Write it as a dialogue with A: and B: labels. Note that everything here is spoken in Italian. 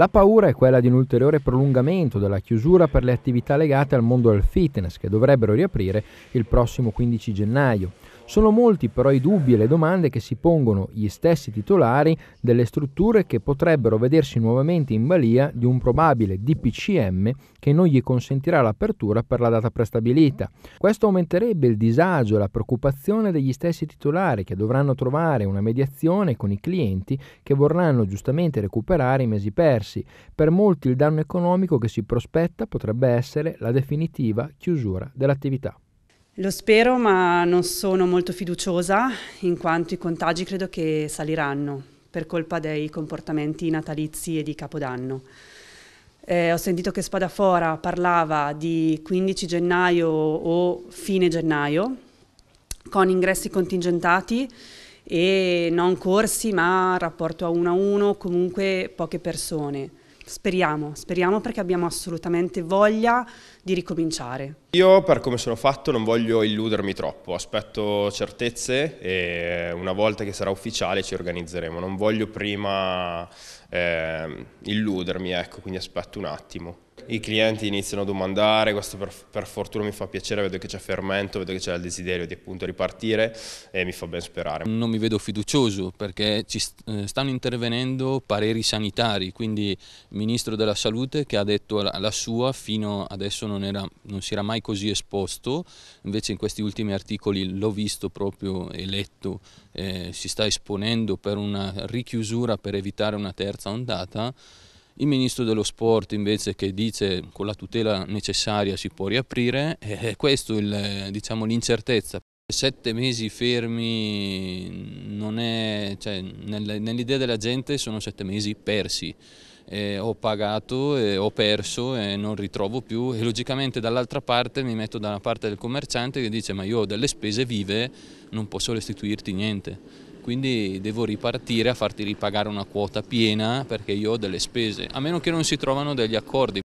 A: La paura è quella di un ulteriore prolungamento della chiusura per le attività legate al mondo del fitness che dovrebbero riaprire il prossimo 15 gennaio. Sono molti però i dubbi e le domande che si pongono gli stessi titolari delle strutture che potrebbero vedersi nuovamente in balia di un probabile DPCM che non gli consentirà l'apertura per la data prestabilita. Questo aumenterebbe il disagio e la preoccupazione degli stessi titolari che dovranno trovare una mediazione con i clienti che vorranno giustamente recuperare i mesi persi. Per molti il danno economico che si prospetta potrebbe essere la definitiva chiusura dell'attività.
B: Lo spero, ma non sono molto fiduciosa, in quanto i contagi credo che saliranno per colpa dei comportamenti natalizi e di Capodanno. Eh, ho sentito che Spadafora parlava di 15 gennaio o fine gennaio, con ingressi contingentati e non corsi, ma rapporto a uno a uno, comunque poche persone. Speriamo, speriamo perché abbiamo assolutamente voglia di ricominciare.
C: Io per come sono fatto non voglio illudermi troppo, aspetto certezze e una volta che sarà ufficiale ci organizzeremo, non voglio prima eh, illudermi, ecco, quindi aspetto un attimo. I clienti iniziano a domandare, questo per, per fortuna mi fa piacere, vedo che c'è fermento, vedo che c'è il desiderio di appunto ripartire e mi fa ben sperare.
D: Non mi vedo fiducioso perché ci eh, stanno intervenendo pareri sanitari, quindi il Ministro della Salute che ha detto la sua fino adesso non, era, non si era mai così esposto, invece in questi ultimi articoli l'ho visto proprio e letto, eh, si sta esponendo per una richiusura per evitare una terza terza ondata, il ministro dello sport invece che dice con la tutela necessaria si può riaprire, è questo il, diciamo, l'incertezza. Sette mesi fermi cioè, nell'idea della gente sono sette mesi persi. Eh, ho pagato, eh, ho perso e eh, non ritrovo più e logicamente dall'altra parte mi metto dalla parte del commerciante che dice ma io ho delle spese vive, non posso restituirti niente quindi devo ripartire a farti ripagare una quota piena perché io ho delle spese, a meno che non si trovano degli accordi.